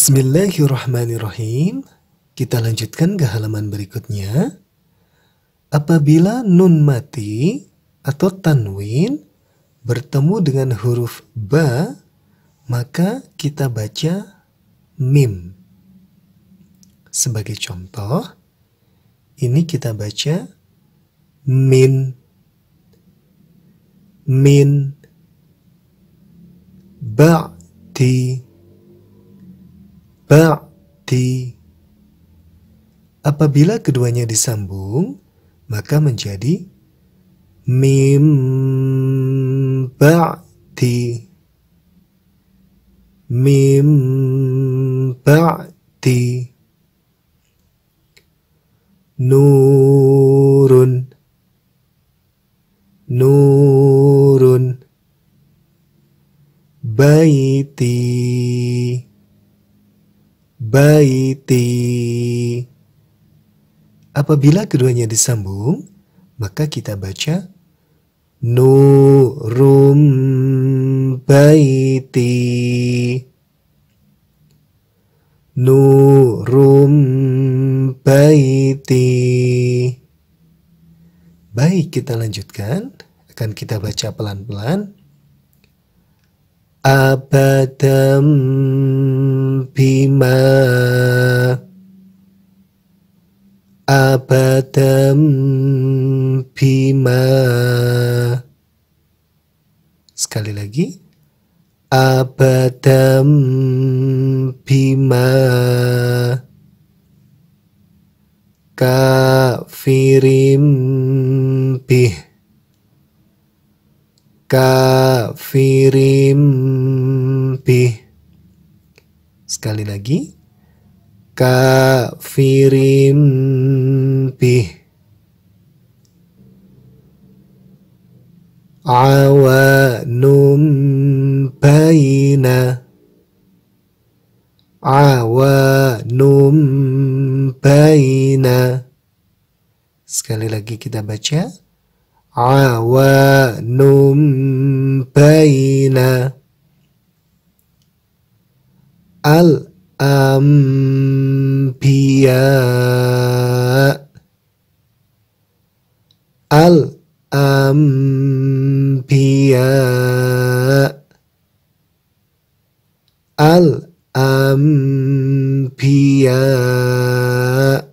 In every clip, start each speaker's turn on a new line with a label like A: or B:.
A: Bismillahirrahmanirrahim. Kita lanjutkan ke halaman berikutnya. Apabila nun mati atau tanwin bertemu dengan huruf ba, maka kita baca mim. Sebagai contoh, ini kita baca min min ba'ti ba'di. Apabila keduanya disambung, maka menjadi mim ba'di. Mim ba'di. Nurun. Nurun. Baiti baiti. Apabila keduanya disambung, maka kita baca nurum baiti. Nurum baiti. Baik, kita lanjutkan. Akan kita baca pelan-pelan. Abadam Bima, abadam bima. sekali lagi abadam bima kafirim bih kafirim Sekali lagi. kafirin bih. Awanum baina. Awanum baina. Sekali lagi kita baca. Awanum baina. الأنبياء الأنبياء الأنبياء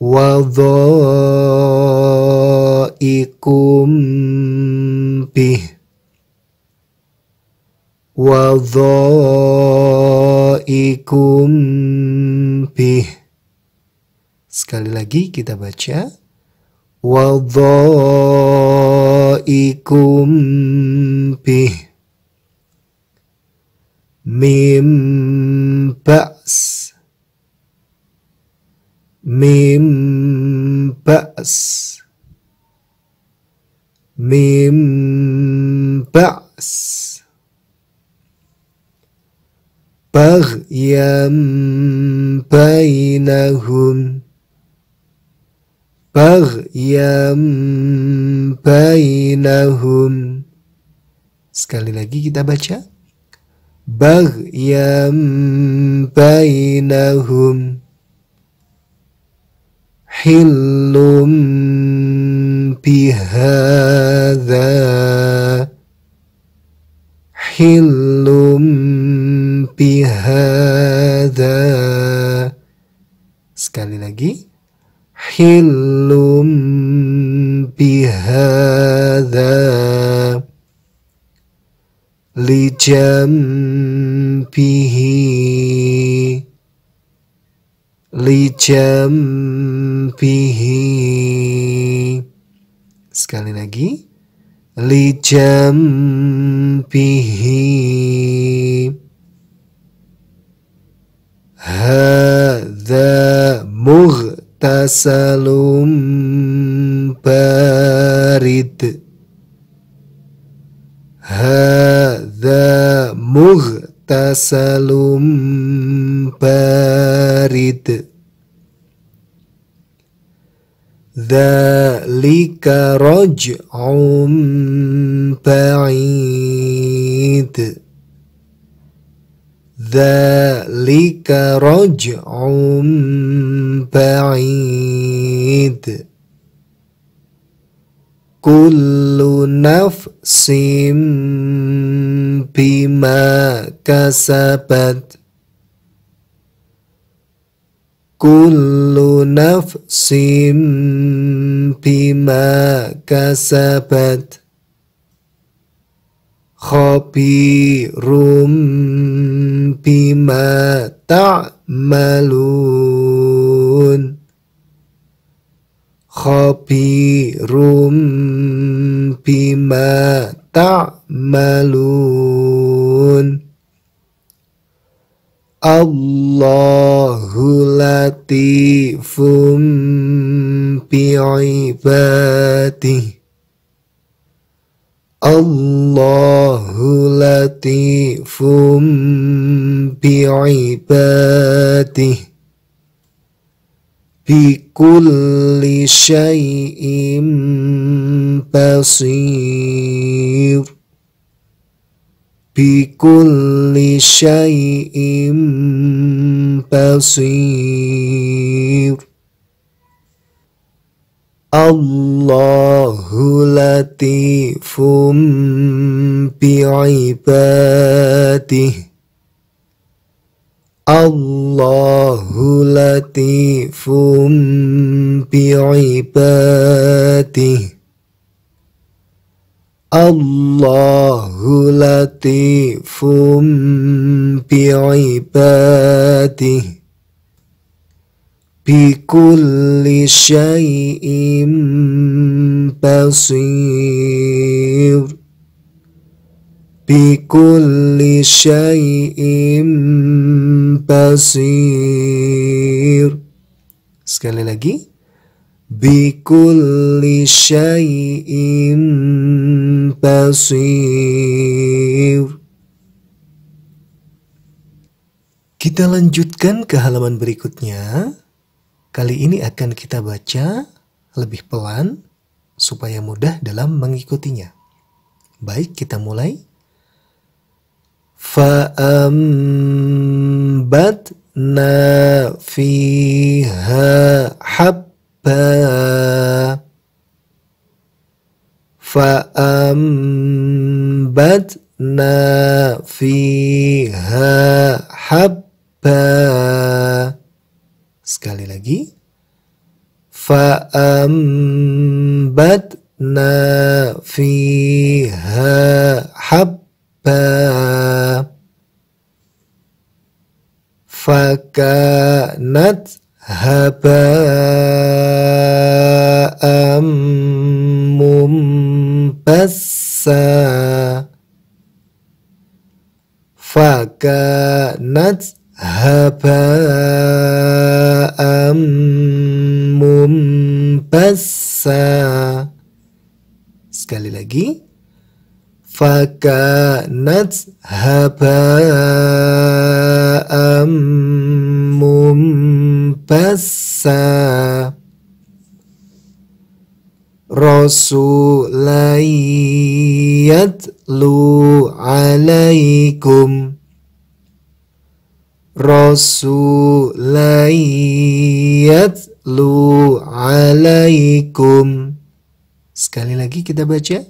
A: وضائق wadhaikum bih. Sekali lagi kita baca wadhaikum bih mim ba's mim ba's mim ba's Baghyam Bainahum Baghyam Bainahum Sekali lagi kita baca Baghyam Bainahum Hillum Bihada Hillum lagi hilum pihi lijam pihi sekali lagi lijambihi ha asalum barid Hadha tasalum barid Dhalika raj'un ba'id Dhalika raj'un ba'id Kullu nafsim bima kasabat Kullu nafsim bima kasabat khabirum bima ta'malun khabirum bima ta'malun Allahu latifum bi'ibadihi الله لطيف بعباده بكل شيء بصير بكل شيء بصير Allahu latifum bi'ibadih Allahu latifum bi'ibadih Allahu latifum bi'ibadih bikulli syai'im basir bikulli syai'im basir sekali lagi bikulli syai'im basir kita lanjutkan ke halaman berikutnya Kali ini akan kita baca lebih pelan supaya mudah dalam mengikutinya. Baik, kita mulai. فأنبتنا فيها حبا فأنبتنا فيها حبا Sekali lagi. Fa'ambatna fiha habba Fakanat haba ammum bassa Fakanat haba'am mumbassa sekali lagi fakanat haba'am mumpasa rasulayat lu alaikum rasulayat lu alaikum Sekali lagi kita baca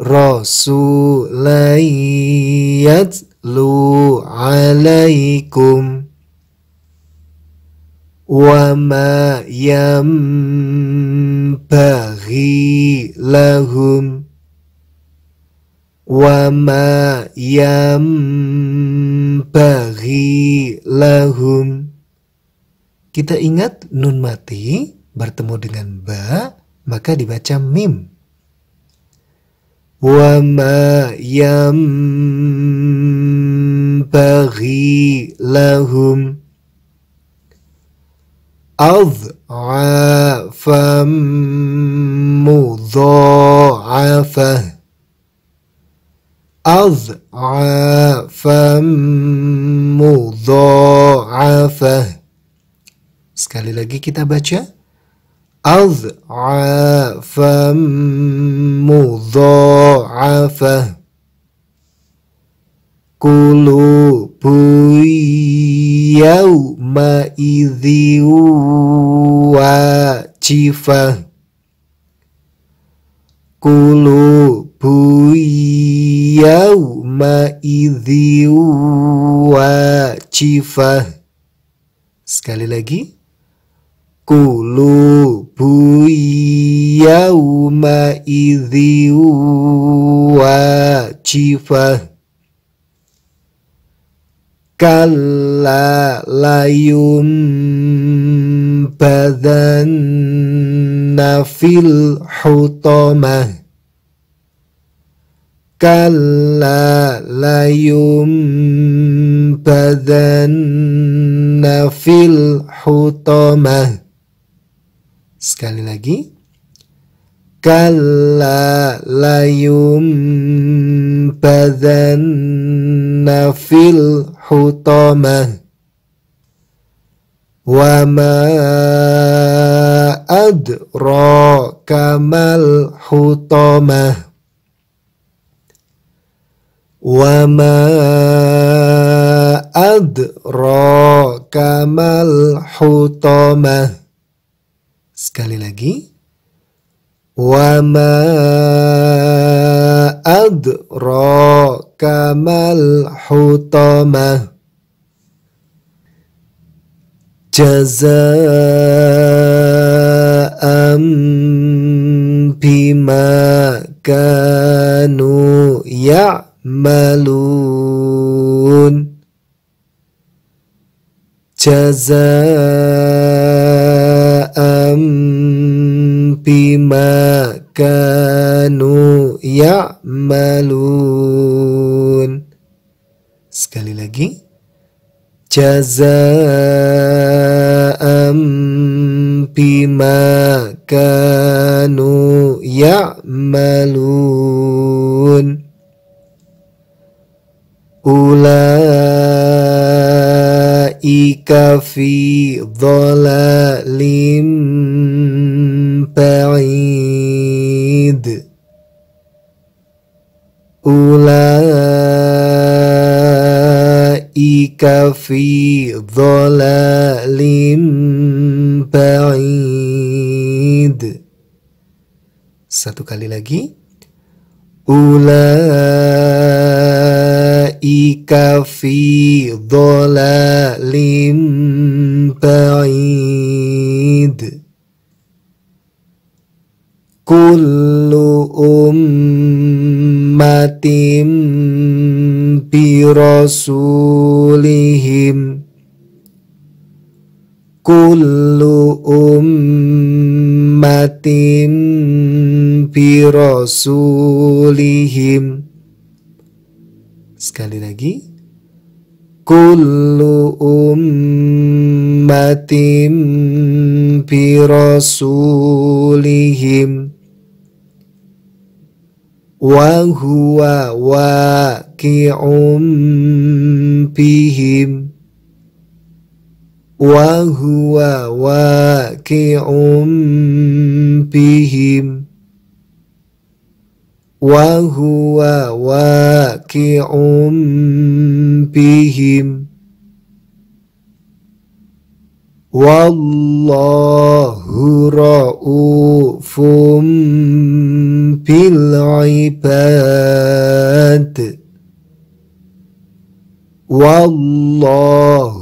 A: rasulayat lu alaikum Wa ma bagi lahum Wa ma yam bagi lahum. Kita ingat nun mati bertemu dengan ba, maka dibaca mim. Wama bagi lahum. أضعافا مضاعفة az مضاعفا مضاعفة Sekali lagi kita baca. Adhafam mudha'afah. Kulubu yawma idhi wajifah. Kulubu Yawma idhi wajifah. Sekali lagi. Kulubu yawma idhi wajifah. Kalla layum badanna fil hutamah. كلا لينبذن في الحطمة Sekali lagi. Kalla layum badanna fil hutamah Wa adra kamal hutamah Wama adro kamal hutoma. Sekali lagi. Wama adro kamal hutoma. Jaza am ya. Malun, jazam, ampi makanu ya malun. Sekali lagi, jazam, ampi makanu ya malun. Ulaika fi dhalalim ba'id Ulaika fi dhalalim ba'id Satu kali lagi Ulaika Ika fi dzalim pahid, kulum matim bi rasulihim, kulum matim bi rasulihim. Sekali lagi. Kullu ummatim bi rasulihim wa huwa waqi'um bihim wa huwa waqi'um bihim وهو واقع بهم والله رؤوف بالعباد والله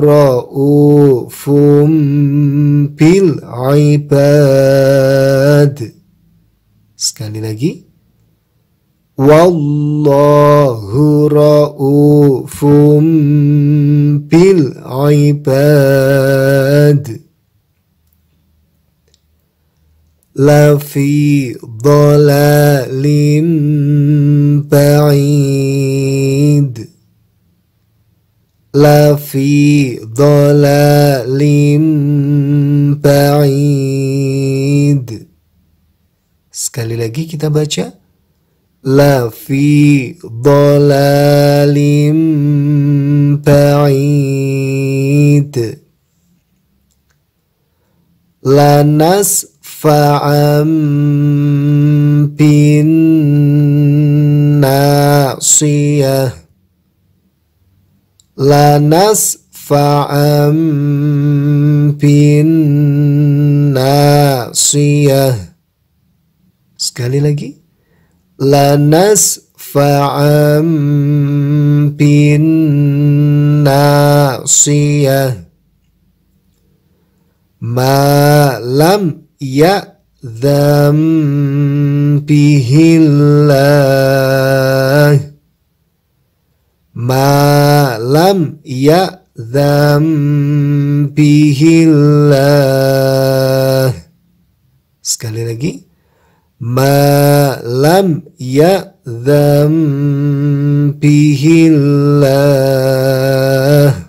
A: رؤوف بالعباد sekali lagi Wallahu ra'ufum bil ibad Lafi dhalalim ba'id Lafi dhalalim ba'id Sekali lagi kita baca La fi zulalim baidit, la nafs fa'am bin nasiah, la nafs fa'am bin nasiah. Sekali lagi lanasfa'an bin nasiyah malam ya dhambihillah malam ya dhambihillah sekali lagi malam ya dzambihillah